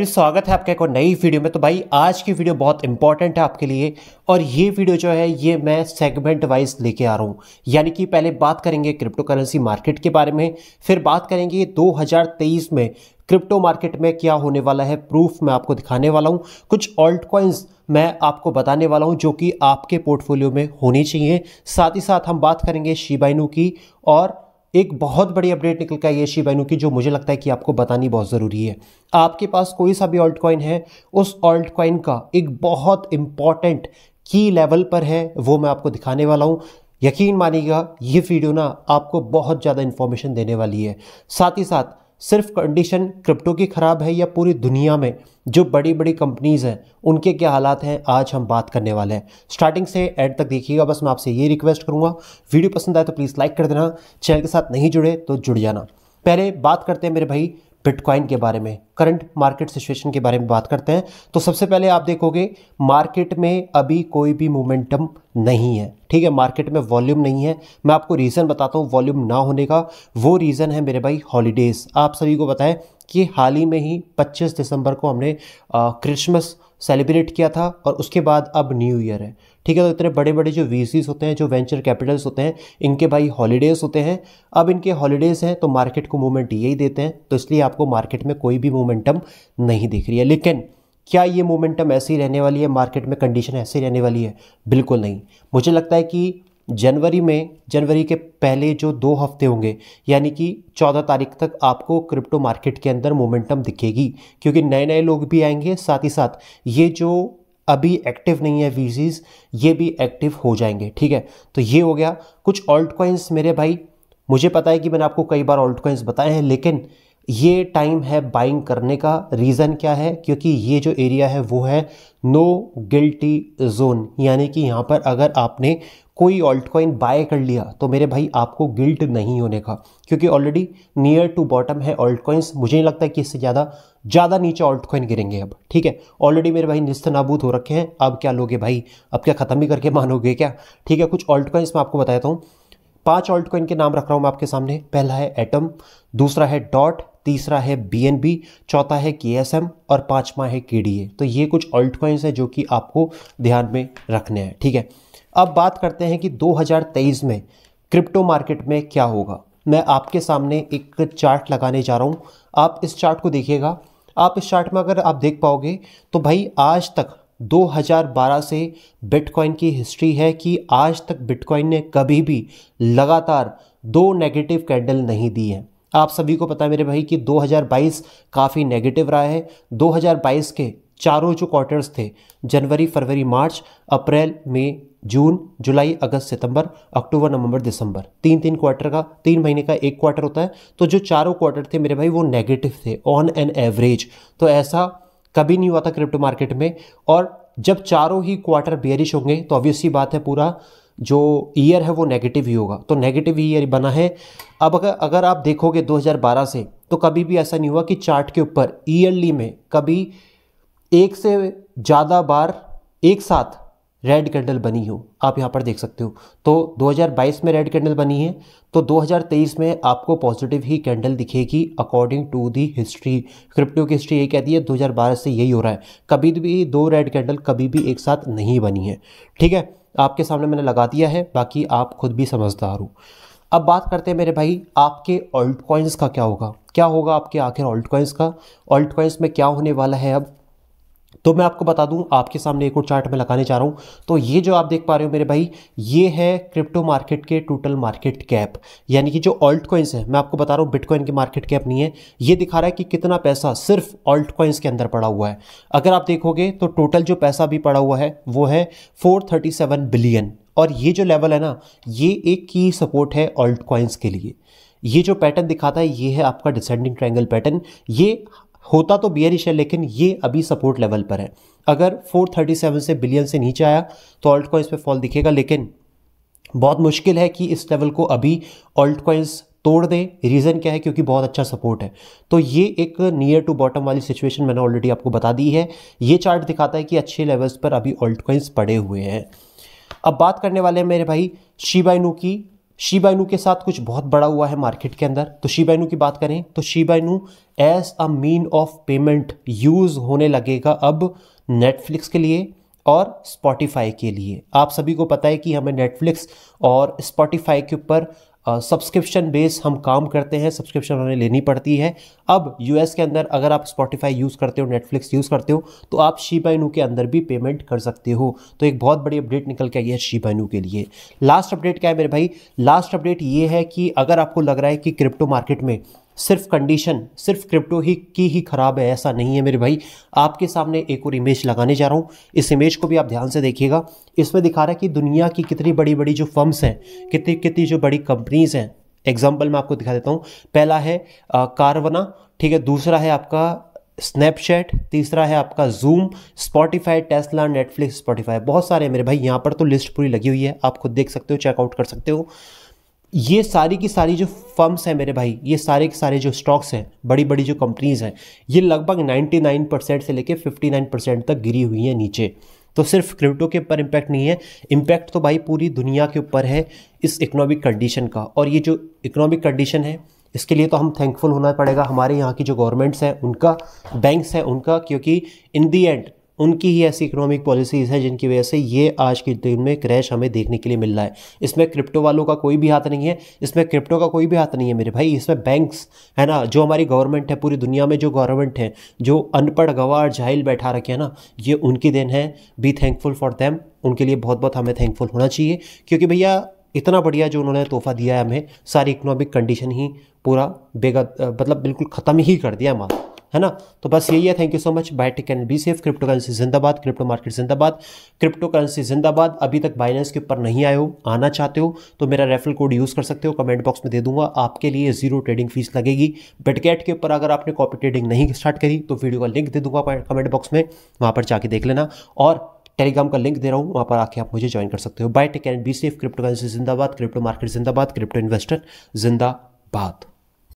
फिर तो स्वागत है आपका एक और नई वीडियो में तो भाई आज की वीडियो बहुत इंपॉर्टेंट है आपके लिए और ये वीडियो जो है ये मैं सेगमेंट वाइज लेके आ रहा हूँ यानी कि पहले बात करेंगे क्रिप्टो करेंसी मार्केट के बारे में फिर बात करेंगे 2023 में क्रिप्टो मार्केट में क्या होने वाला है प्रूफ मैं आपको दिखाने वाला हूँ कुछ ऑल्ट कॉइन्स मैं आपको बताने वाला हूँ जो कि आपके पोर्टफोलियो में होनी चाहिए साथ ही साथ हम बात करेंगे शिबाइनू की और एक बहुत बड़ी अपडेट निकल के आई है शिबाइनू की जो मुझे लगता है कि आपको बतानी बहुत ज़रूरी है आपके पास कोई सा भी ऑल्ट कॉइन है उस ऑल्ट कॉइन का एक बहुत इंपॉर्टेंट की लेवल पर है वो मैं आपको दिखाने वाला हूँ यकीन मानिएगा ये वीडियो ना आपको बहुत ज़्यादा इन्फॉर्मेशन देने वाली है साथ ही साथ सिर्फ कंडीशन क्रिप्टो की ख़राब है या पूरी दुनिया में जो बड़ी बड़ी कंपनीज़ हैं उनके क्या हालात हैं आज हम बात करने वाले हैं स्टार्टिंग से एंड तक देखिएगा बस मैं आपसे ये रिक्वेस्ट करूँगा वीडियो पसंद आए तो प्लीज़ लाइक कर देना चैनल के साथ नहीं जुड़े तो जुड़ जाना पहले बात करते हैं मेरे भाई बिटकॉइन के बारे में करंट मार्केट सिचुएशन के बारे में बात करते हैं तो सबसे पहले आप देखोगे मार्केट में अभी कोई भी मोमेंटम नहीं है ठीक है मार्केट में वॉल्यूम नहीं है मैं आपको रीज़न बताता हूँ वॉल्यूम ना होने का वो रीज़न है मेरे भाई हॉलीडेज़ आप सभी को बताएं कि हाल ही में ही 25 दिसंबर को हमने क्रिसमस सेलिब्रेट किया था और उसके बाद अब न्यू ईयर है ठीक है तो इतने बड़े बड़े जो वी होते हैं जो वेंचर कैपिटल्स होते हैं इनके भाई हॉलीडेज़ होते हैं अब इनके हॉलीडेज़ हैं तो मार्केट को मूवमेंट यही देते हैं तो इसलिए आपको मार्केट में कोई भी मोमेंटम नहीं दिख रही है लेकिन क्या ये मोमेंटम ऐसी रहने वाली है मार्केट में कंडीशन ऐसी रहने वाली है बिल्कुल नहीं मुझे लगता है कि जनवरी में जनवरी के पहले जो दो हफ्ते होंगे यानी कि चौदह तारीख तक आपको क्रिप्टो मार्केट के अंदर मोमेंटम दिखेगी क्योंकि नए नए लोग भी आएंगे साथ ही साथ ये जो अभी एक्टिव नहीं है वीजीज ये भी एक्टिव हो जाएंगे ठीक है तो ये हो गया कुछ ऑल्ट कॉइन्स मेरे भाई मुझे पता है कि मैंने आपको कई बार ऑल्ट कॉइन्स बताए हैं लेकिन ये टाइम है बाइंग करने का रीज़न क्या है क्योंकि ये जो एरिया है वो है नो गिल्टी जोन यानी कि यहाँ पर अगर आपने कोई ऑल्ट कॉइन बाय कर लिया तो मेरे भाई आपको गिल्ट नहीं होने का क्योंकि ऑलरेडी नियर टू बॉटम है ऑल्ट कॉइन्स मुझे नहीं लगता कि इससे ज़्यादा ज़्यादा नीचे ऑल्ट कॉइन गिरेंगे अब ठीक है ऑलरेडी मेरे भाई निस्त नाबूद हो रखे हैं अब क्या लोगे भाई अब क्या ख़त्म ही करके मानोगे क्या ठीक है कुछ ऑल्ट कॉइन्स मैं आपको बताता हूँ पांच ऑल्ट कॉइन के नाम रख रहा हूं मैं आपके सामने पहला है एटम दूसरा है डॉट तीसरा है बी चौथा है के और पांचवा है के तो ये कुछ ऑल्ट कॉइन्स हैं जो कि आपको ध्यान में रखने हैं ठीक है अब बात करते हैं कि 2023 में क्रिप्टो मार्केट में क्या होगा मैं आपके सामने एक चार्ट लगाने जा रहा हूँ आप इस चार्ट को देखिएगा आप इस चार्ट में अगर आप देख पाओगे तो भाई आज तक 2012 से बिटकॉइन की हिस्ट्री है कि आज तक बिटकॉइन ने कभी भी लगातार दो नेगेटिव कैंडल नहीं दी है आप सभी को पता है मेरे भाई कि 2022 काफ़ी नेगेटिव रहा है 2022 के चारों जो क्वार्टर्स थे जनवरी फरवरी मार्च अप्रैल मई जून जुलाई अगस्त सितंबर अक्टूबर नवंबर दिसंबर तीन तीन क्वार्टर का तीन महीने का एक क्वार्टर होता है तो जो चारों क्वार्टर थे मेरे भाई वो नेगेटिव थे ऑन एन एवरेज तो ऐसा कभी नहीं हुआ था क्रिप्टो मार्केट में और जब चारों ही क्वार्टर बेरिश होंगे तो ऑब्वियसली बात है पूरा जो ईयर है वो नेगेटिव ही होगा तो नेगेटिव ईयर बना है अब अगर अगर आप देखोगे 2012 से तो कभी भी ऐसा नहीं हुआ कि चार्ट के ऊपर ईयरली में कभी एक से ज़्यादा बार एक साथ रेड कैंडल बनी हो आप यहाँ पर देख सकते हो तो 2022 में रेड कैंडल बनी है तो 2023 में आपको पॉजिटिव ही कैंडल दिखेगी according to the history crypto की हिस्ट्री यही कहती है 2012 से यही हो रहा है कभी भी दो रेड कैंडल कभी भी एक साथ नहीं बनी है ठीक है आपके सामने मैंने लगा दिया है बाकी आप खुद भी समझदार हो अब बात करते हैं मेरे भाई आपके ऑल्ट कॉइन्स का क्या होगा क्या होगा आपके आखिर ऑल्ट कॉइन्स का ऑल्ट कॉइन्स में क्या होने वाला है अब तो मैं आपको बता दूं आपके सामने एक और चार्ट में लगाने जा रहा हूं तो ये जो आप देख पा रहे हो मेरे भाई ये है क्रिप्टो मार्केट के टोटल मार्केट कैप यानी कि जो ऑल्ट कॉइन्स है मैं आपको बता रहा हूं बिटकॉइन की मार्केट कैप नहीं है ये दिखा रहा है कि कितना पैसा सिर्फ ऑल्ट कॉइन्स के अंदर पड़ा हुआ है अगर आप देखोगे तो टोटल जो पैसा भी पड़ा हुआ है वो है फोर बिलियन और ये जो लेवल है ना ये एक की सपोर्ट है ऑल्ट कॉइन्स के लिए ये जो पैटर्न दिखाता है ये है आपका डिसेंडिंग ट्रायंगल पैटर्न ये होता तो बियरिश है लेकिन ये अभी सपोर्ट लेवल पर है अगर 437 से बिलियन से नीचे आया तो ऑल्ट कॉइंस पे फॉल दिखेगा लेकिन बहुत मुश्किल है कि इस लेवल को अभी ऑल्ट कॉइंस तोड़ दें रीज़न क्या है क्योंकि बहुत अच्छा सपोर्ट है तो ये एक नियर टू बॉटम वाली सिचुएशन मैंने ऑलरेडी आपको बता दी है ये चार्ट दिखाता है कि अच्छे लेवल्स पर अभी ऑल्ट कॉइंस पड़े हुए हैं अब बात करने वाले हैं मेरे भाई शिबाइनू की शिबाइनू के साथ कुछ बहुत बड़ा हुआ है मार्केट के अंदर तो शिबाइनू की बात करें तो Shiba Inu as a mean of payment use होने लगेगा अब नेटफ्लिक्स के लिए और स्पॉटिफाई के लिए आप सभी को पता है कि हमें नेटफ्लिक्स और स्पॉटिफाई के ऊपर सब्सक्रिप्शन बेस हम काम करते हैं सब्सक्रिप्शन हमें लेनी पड़ती है अब यूएस के अंदर अगर आप स्पॉटिफाई यूज़ करते हो नेटफ्लिक्स यूज़ करते हो तो आप शीबाइनू के अंदर भी पेमेंट कर सकते हो तो एक बहुत बड़ी अपडेट निकल के आई है शीबाइनू के लिए लास्ट अपडेट क्या है मेरे भाई लास्ट अपडेट ये है कि अगर आपको लग रहा है कि क्रिप्टो मार्केट में सिर्फ कंडीशन सिर्फ क्रिप्टो ही की ही ख़राब है ऐसा नहीं है मेरे भाई आपके सामने एक और इमेज लगाने जा रहा हूँ इस इमेज को भी आप ध्यान से देखिएगा इसमें दिखा रहा है कि दुनिया की कितनी बड़ी बड़ी जो फर्म्स हैं कितनी कितनी जो बड़ी कंपनीज़ हैं एग्जाम्पल मैं आपको दिखा देता हूँ पहला है कारवना ठीक है दूसरा है आपका स्नैपचैट तीसरा है आपका Zoom Spotify Tesla Netflix Spotify बहुत सारे मेरे भाई यहाँ पर तो लिस्ट पूरी लगी हुई है आप खुद देख सकते हो चेकआउट कर सकते हो ये सारी की सारी जो फर्म्स हैं मेरे भाई ये सारे के सारे जो स्टॉक्स हैं बड़ी बड़ी जो कंपनीज़ हैं ये लगभग 99 परसेंट से लेके 59 परसेंट तक गिरी हुई हैं नीचे तो सिर्फ क्रिप्टो के ऊपर इम्पैक्ट नहीं है इम्पैक्ट तो भाई पूरी दुनिया के ऊपर है इस इकोनॉमिक कंडीशन का और ये जो इकोनॉमिक कंडीशन है इसके लिए तो हम थैंकफुल होना पड़ेगा हमारे यहाँ की जो गवर्नमेंट्स हैं उनका बैंक्स हैं उनका क्योंकि इन दी एंड उनकी ही ऐसी इकोनॉमिक पॉलिसीज़ हैं जिनकी वजह से ये आज के दिन में क्रैश हमें देखने के लिए मिल रहा है इसमें क्रिप्टो वालों का कोई भी हाथ नहीं है इसमें क्रिप्टो का कोई भी हाथ नहीं है मेरे भाई इसमें बैंक्स है ना जो हमारी गवर्नमेंट है पूरी दुनिया में जो गवर्नमेंट है जो अनपढ़ गवार जाहिल बैठा रखे हैं ना ये उनकी देन है बी थैंकफुल फॉर देम उनके लिए बहुत बहुत हमें थैंकफुल होना चाहिए क्योंकि भैया इतना बढ़िया जो उन्होंने तोहफा दिया है हमें सारी इकोनॉमिक कंडीशन ही पूरा बेगा मतलब बिल्कुल ख़त्म ही कर दिया हमारा है ना तो बस यही है thank you so much bye take and be safe cryptocurrency जिंदाबाद क्रिप्टो मार्केट जिंदाबाद क्रिप्टो करेंसी जिंदाबाद अभी तक बाइनेंस के ऊपर नहीं आए हो आना चाहते हो तो मेरा रेफरल कोड यूज़ कर सकते हो कमेंट बॉक्स में दे दूंगा आपके लिए जीरो ट्रेडिंग फीस लगेगी बिटगेट के ऊपर अगर आपने कॉपी ट्रेडिंग नहीं स्टार्ट करी तो वीडियो का लिंक दे दूंगा कमेंट बॉक्स में वहाँ पर जाके देख लेना और टेलीग्राम का लिंक दे रहा हूँ वहाँ पर आके आप मुझे ज्वाइन कर सकते हो bye take and be safe cryptocurrency जिंदाबाद क्रिप्टो मार्केट जिंदाबाद क्रिप्टो इन्वेस्टर जिंदाबाद